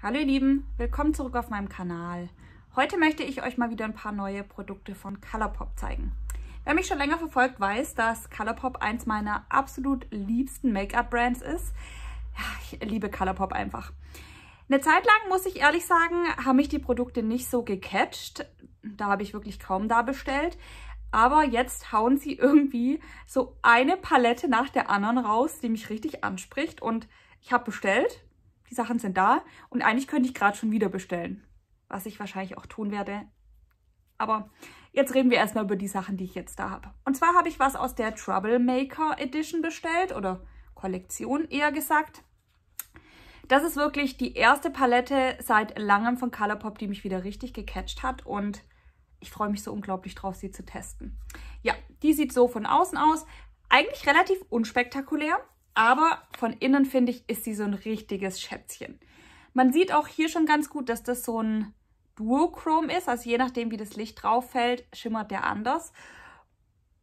Hallo ihr Lieben, willkommen zurück auf meinem Kanal. Heute möchte ich euch mal wieder ein paar neue Produkte von Colourpop zeigen. Wer mich schon länger verfolgt, weiß, dass Colourpop eins meiner absolut liebsten Make-up-Brands ist. Ja, ich liebe Colourpop einfach. Eine Zeit lang, muss ich ehrlich sagen, haben mich die Produkte nicht so gecatcht. Da habe ich wirklich kaum da bestellt. Aber jetzt hauen sie irgendwie so eine Palette nach der anderen raus, die mich richtig anspricht. Und ich habe bestellt, die Sachen sind da und eigentlich könnte ich gerade schon wieder bestellen, was ich wahrscheinlich auch tun werde. Aber jetzt reden wir erstmal über die Sachen, die ich jetzt da habe. Und zwar habe ich was aus der Troublemaker Edition bestellt oder Kollektion eher gesagt. Das ist wirklich die erste Palette seit langem von Colourpop, die mich wieder richtig gecatcht hat und ich freue mich so unglaublich drauf, sie zu testen. Ja, die sieht so von außen aus. Eigentlich relativ unspektakulär. Aber von innen, finde ich, ist sie so ein richtiges Schätzchen. Man sieht auch hier schon ganz gut, dass das so ein Duochrome ist. Also je nachdem, wie das Licht drauf fällt, schimmert der anders.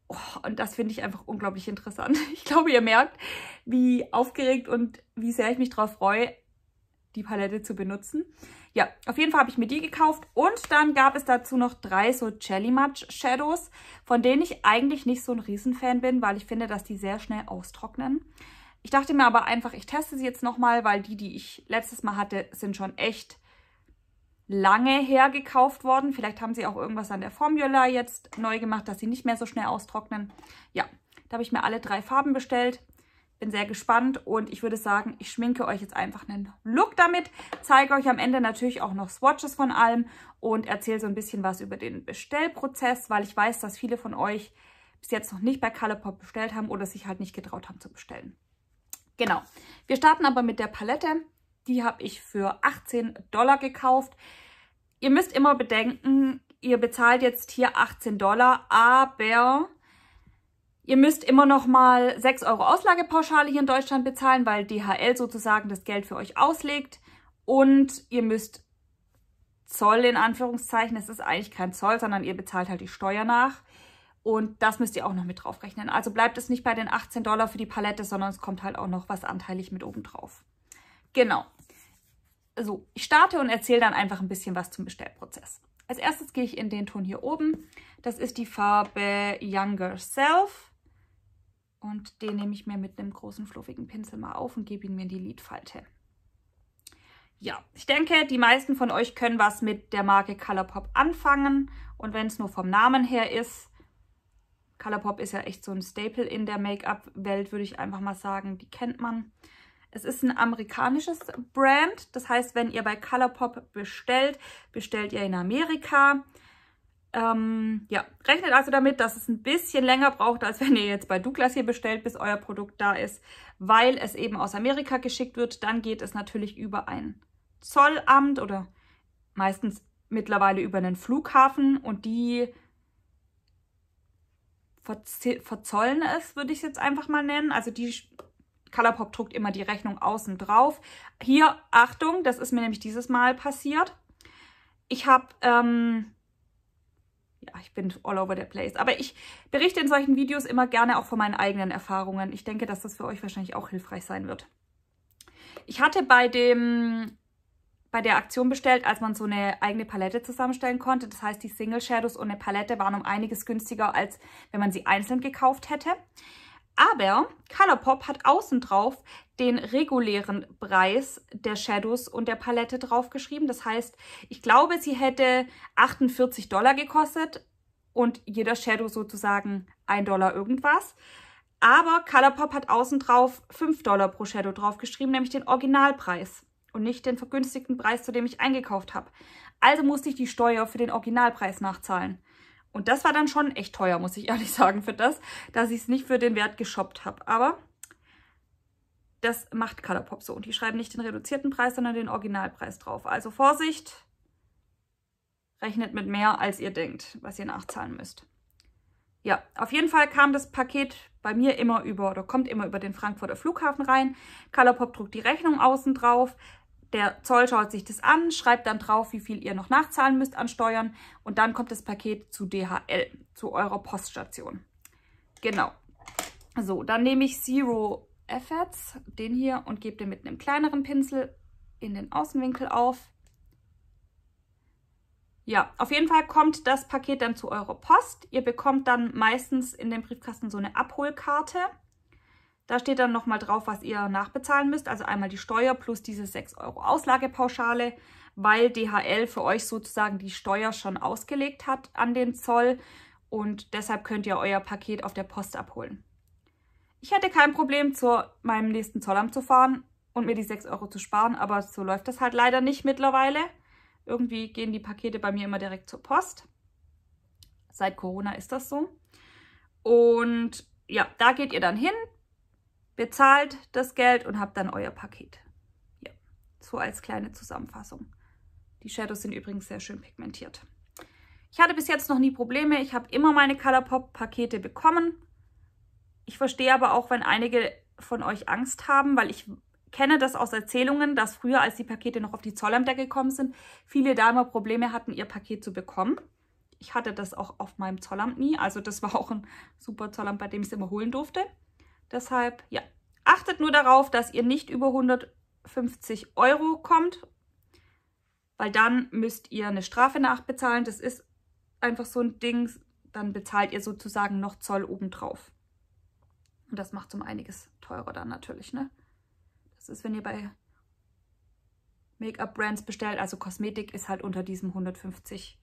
Oh, und das finde ich einfach unglaublich interessant. Ich glaube, ihr merkt, wie aufgeregt und wie sehr ich mich darauf freue, die Palette zu benutzen. Ja, auf jeden Fall habe ich mir die gekauft. Und dann gab es dazu noch drei so Jelly Match Shadows, von denen ich eigentlich nicht so ein Riesenfan bin, weil ich finde, dass die sehr schnell austrocknen. Ich dachte mir aber einfach, ich teste sie jetzt nochmal, weil die, die ich letztes Mal hatte, sind schon echt lange her gekauft worden. Vielleicht haben sie auch irgendwas an der Formula jetzt neu gemacht, dass sie nicht mehr so schnell austrocknen. Ja, da habe ich mir alle drei Farben bestellt. Bin sehr gespannt und ich würde sagen, ich schminke euch jetzt einfach einen Look damit, zeige euch am Ende natürlich auch noch Swatches von allem und erzähle so ein bisschen was über den Bestellprozess, weil ich weiß, dass viele von euch bis jetzt noch nicht bei Colourpop bestellt haben oder sich halt nicht getraut haben zu bestellen. Genau. Wir starten aber mit der Palette. Die habe ich für 18 Dollar gekauft. Ihr müsst immer bedenken, ihr bezahlt jetzt hier 18 Dollar, aber ihr müsst immer noch mal 6 Euro Auslagepauschale hier in Deutschland bezahlen, weil DHL sozusagen das Geld für euch auslegt. Und ihr müsst Zoll in Anführungszeichen, es ist eigentlich kein Zoll, sondern ihr bezahlt halt die Steuer nach. Und das müsst ihr auch noch mit drauf rechnen. Also bleibt es nicht bei den 18 Dollar für die Palette, sondern es kommt halt auch noch was anteilig mit oben drauf. Genau. So, ich starte und erzähle dann einfach ein bisschen was zum Bestellprozess. Als erstes gehe ich in den Ton hier oben. Das ist die Farbe Younger Self. Und den nehme ich mir mit einem großen, fluffigen Pinsel mal auf und gebe ihn mir in die Lidfalte. Ja, ich denke, die meisten von euch können was mit der Marke Colourpop anfangen. Und wenn es nur vom Namen her ist, Colourpop ist ja echt so ein Staple in der Make-up-Welt, würde ich einfach mal sagen. Die kennt man. Es ist ein amerikanisches Brand. Das heißt, wenn ihr bei Colourpop bestellt, bestellt ihr in Amerika. Ähm, ja, rechnet also damit, dass es ein bisschen länger braucht, als wenn ihr jetzt bei Douglas hier bestellt, bis euer Produkt da ist, weil es eben aus Amerika geschickt wird. Dann geht es natürlich über ein Zollamt oder meistens mittlerweile über einen Flughafen und die verzollen ist, würde ich es jetzt einfach mal nennen. Also die Colourpop druckt immer die Rechnung außen drauf. Hier, Achtung, das ist mir nämlich dieses Mal passiert. Ich habe, ähm, ja, ich bin all over the place, aber ich berichte in solchen Videos immer gerne auch von meinen eigenen Erfahrungen. Ich denke, dass das für euch wahrscheinlich auch hilfreich sein wird. Ich hatte bei dem bei der Aktion bestellt, als man so eine eigene Palette zusammenstellen konnte. Das heißt, die Single Shadows und eine Palette waren um einiges günstiger, als wenn man sie einzeln gekauft hätte. Aber Colourpop hat außen drauf den regulären Preis der Shadows und der Palette draufgeschrieben. Das heißt, ich glaube, sie hätte 48 Dollar gekostet und jeder Shadow sozusagen 1 Dollar irgendwas. Aber Colourpop hat außen drauf 5 Dollar pro Shadow draufgeschrieben, nämlich den Originalpreis und nicht den vergünstigten Preis, zu dem ich eingekauft habe. Also musste ich die Steuer für den Originalpreis nachzahlen. Und das war dann schon echt teuer, muss ich ehrlich sagen, für das, dass ich es nicht für den Wert geshoppt habe. Aber das macht Colourpop so. Und die schreiben nicht den reduzierten Preis, sondern den Originalpreis drauf. Also Vorsicht, rechnet mit mehr, als ihr denkt, was ihr nachzahlen müsst. Ja, auf jeden Fall kam das Paket bei mir immer über oder kommt immer über den Frankfurter Flughafen rein. Colourpop druckt die Rechnung außen drauf, der Zoll schaut sich das an, schreibt dann drauf, wie viel ihr noch nachzahlen müsst an Steuern und dann kommt das Paket zu DHL, zu eurer Poststation. Genau. So, dann nehme ich Zero Efforts, den hier, und gebe den mit einem kleineren Pinsel in den Außenwinkel auf. Ja, auf jeden Fall kommt das Paket dann zu eurer Post. Ihr bekommt dann meistens in dem Briefkasten so eine Abholkarte. Da steht dann nochmal drauf, was ihr nachbezahlen müsst. Also einmal die Steuer plus diese 6 Euro Auslagepauschale, weil DHL für euch sozusagen die Steuer schon ausgelegt hat an den Zoll. Und deshalb könnt ihr euer Paket auf der Post abholen. Ich hätte kein Problem, zu meinem nächsten Zollamt zu fahren und mir die 6 Euro zu sparen, aber so läuft das halt leider nicht mittlerweile. Irgendwie gehen die Pakete bei mir immer direkt zur Post. Seit Corona ist das so. Und ja, da geht ihr dann hin, bezahlt das Geld und habt dann euer Paket. Ja, so als kleine Zusammenfassung. Die Shadows sind übrigens sehr schön pigmentiert. Ich hatte bis jetzt noch nie Probleme. Ich habe immer meine Colourpop-Pakete bekommen. Ich verstehe aber auch, wenn einige von euch Angst haben, weil ich kenne das aus Erzählungen, dass früher, als die Pakete noch auf die Zollämter gekommen sind, viele da immer Probleme hatten, ihr Paket zu bekommen. Ich hatte das auch auf meinem Zollamt nie. Also das war auch ein super Zollamt, bei dem ich es immer holen durfte. Deshalb, ja, achtet nur darauf, dass ihr nicht über 150 Euro kommt, weil dann müsst ihr eine Strafe nachbezahlen. Das ist einfach so ein Ding, dann bezahlt ihr sozusagen noch Zoll obendrauf. Und das macht um einiges teurer dann natürlich, ne? Das ist, wenn ihr bei Make-up-Brands bestellt, also Kosmetik ist halt unter diesem 150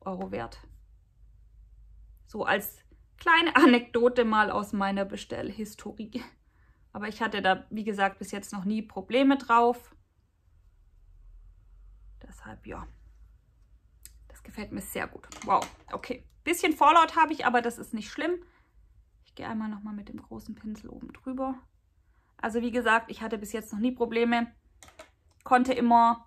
Euro wert. So als kleine Anekdote mal aus meiner Bestellhistorie. Aber ich hatte da, wie gesagt, bis jetzt noch nie Probleme drauf. Deshalb, ja. Das gefällt mir sehr gut. Wow, okay. Bisschen Fallout habe ich, aber das ist nicht schlimm. Ich gehe einmal nochmal mit dem großen Pinsel oben drüber. Also wie gesagt, ich hatte bis jetzt noch nie Probleme. Konnte immer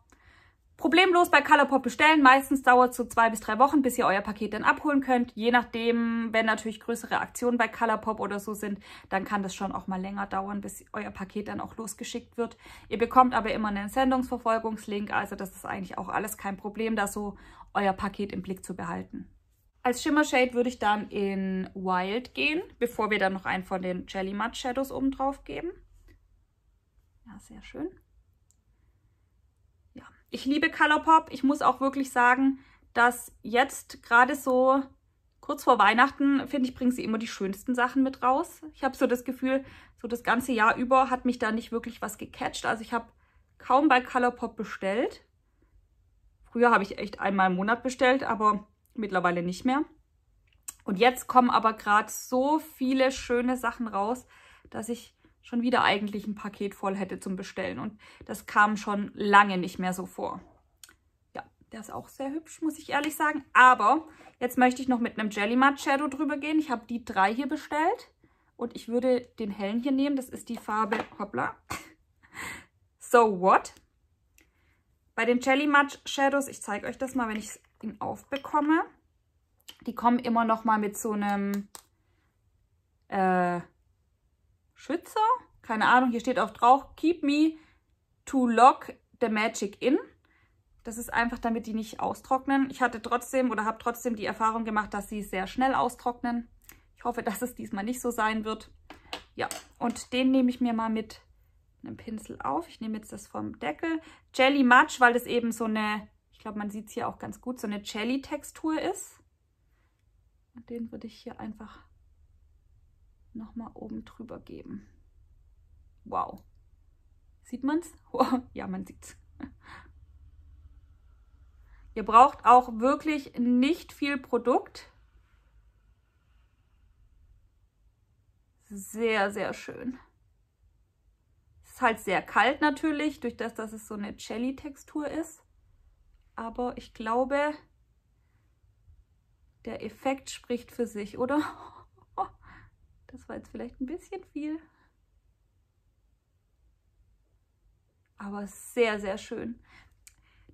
Problemlos bei Colourpop bestellen. Meistens dauert es so zwei bis drei Wochen, bis ihr euer Paket dann abholen könnt. Je nachdem, wenn natürlich größere Aktionen bei Colourpop oder so sind, dann kann das schon auch mal länger dauern, bis euer Paket dann auch losgeschickt wird. Ihr bekommt aber immer einen Sendungsverfolgungslink, also das ist eigentlich auch alles kein Problem, da so euer Paket im Blick zu behalten. Als Shimmershade würde ich dann in Wild gehen, bevor wir dann noch einen von den Jelly Matte Shadows oben drauf geben. Ja, sehr schön. Ich liebe Colourpop. Ich muss auch wirklich sagen, dass jetzt gerade so kurz vor Weihnachten, finde ich, bringen sie immer die schönsten Sachen mit raus. Ich habe so das Gefühl, so das ganze Jahr über hat mich da nicht wirklich was gecatcht. Also ich habe kaum bei Colourpop bestellt. Früher habe ich echt einmal im Monat bestellt, aber mittlerweile nicht mehr. Und jetzt kommen aber gerade so viele schöne Sachen raus, dass ich schon wieder eigentlich ein Paket voll hätte zum Bestellen. Und das kam schon lange nicht mehr so vor. Ja, der ist auch sehr hübsch, muss ich ehrlich sagen. Aber jetzt möchte ich noch mit einem Jelly Matte Shadow drüber gehen. Ich habe die drei hier bestellt. Und ich würde den hellen hier nehmen. Das ist die Farbe, hoppla, So What. Bei den Jelly Matte Shadows, ich zeige euch das mal, wenn ich ihn aufbekomme. Die kommen immer noch mal mit so einem äh, Schützer. Keine Ahnung, hier steht auch drauf, keep me to lock the magic in. Das ist einfach, damit die nicht austrocknen. Ich hatte trotzdem oder habe trotzdem die Erfahrung gemacht, dass sie sehr schnell austrocknen. Ich hoffe, dass es diesmal nicht so sein wird. Ja, und den nehme ich mir mal mit einem Pinsel auf. Ich nehme jetzt das vom Deckel. Jelly Matsch, weil das eben so eine, ich glaube, man sieht es hier auch ganz gut, so eine Jelly-Textur ist. Den würde ich hier einfach nochmal oben drüber geben. Wow. Sieht man es? Ja, man sieht es. Ihr braucht auch wirklich nicht viel Produkt. Sehr, sehr schön. Ist halt sehr kalt natürlich, durch das, dass es so eine Jelly-Textur ist. Aber ich glaube, der Effekt spricht für sich, oder? Das war jetzt vielleicht ein bisschen viel. Aber sehr, sehr schön.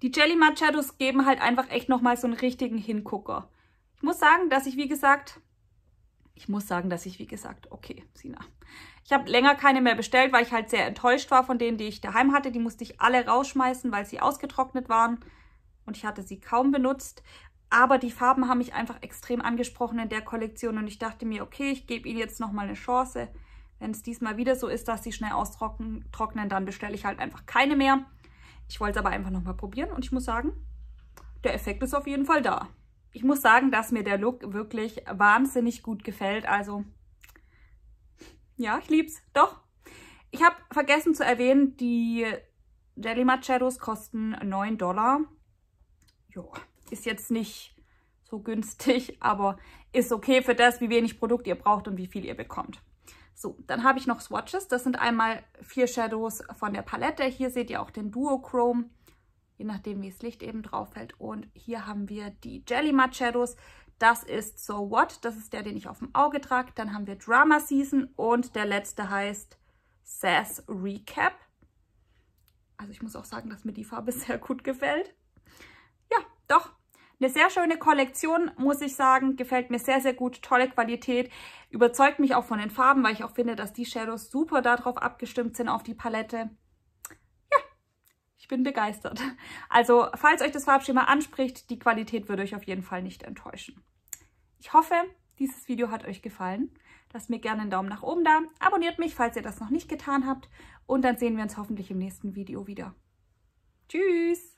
Die Jelly Machados geben halt einfach echt nochmal so einen richtigen Hingucker. Ich muss sagen, dass ich, wie gesagt, ich muss sagen, dass ich, wie gesagt, okay, Sina. Ich habe länger keine mehr bestellt, weil ich halt sehr enttäuscht war von denen, die ich daheim hatte. Die musste ich alle rausschmeißen, weil sie ausgetrocknet waren und ich hatte sie kaum benutzt. Aber die Farben haben mich einfach extrem angesprochen in der Kollektion und ich dachte mir, okay, ich gebe ihnen jetzt nochmal eine Chance. Wenn es diesmal wieder so ist, dass sie schnell austrocknen, dann bestelle ich halt einfach keine mehr. Ich wollte es aber einfach nochmal probieren und ich muss sagen, der Effekt ist auf jeden Fall da. Ich muss sagen, dass mir der Look wirklich wahnsinnig gut gefällt. Also, ja, ich lieb's. Doch. Ich habe vergessen zu erwähnen, die Jelly Shadows kosten 9 Dollar. Joa ist jetzt nicht so günstig, aber ist okay für das, wie wenig Produkt ihr braucht und wie viel ihr bekommt. So, dann habe ich noch Swatches. Das sind einmal vier Shadows von der Palette. Hier seht ihr auch den Duochrome, je nachdem, wie das Licht eben drauf fällt. Und hier haben wir die Jelly Matte Shadows. Das ist So What, das ist der, den ich auf dem Auge trage. Dann haben wir Drama Season und der letzte heißt Sass Recap. Also ich muss auch sagen, dass mir die Farbe sehr gut gefällt. Ja, doch, eine sehr schöne Kollektion, muss ich sagen. Gefällt mir sehr, sehr gut. Tolle Qualität. Überzeugt mich auch von den Farben, weil ich auch finde, dass die Shadows super darauf abgestimmt sind, auf die Palette. Ja, ich bin begeistert. Also, falls euch das Farbschema anspricht, die Qualität würde euch auf jeden Fall nicht enttäuschen. Ich hoffe, dieses Video hat euch gefallen. Lasst mir gerne einen Daumen nach oben da. Abonniert mich, falls ihr das noch nicht getan habt. Und dann sehen wir uns hoffentlich im nächsten Video wieder. Tschüss!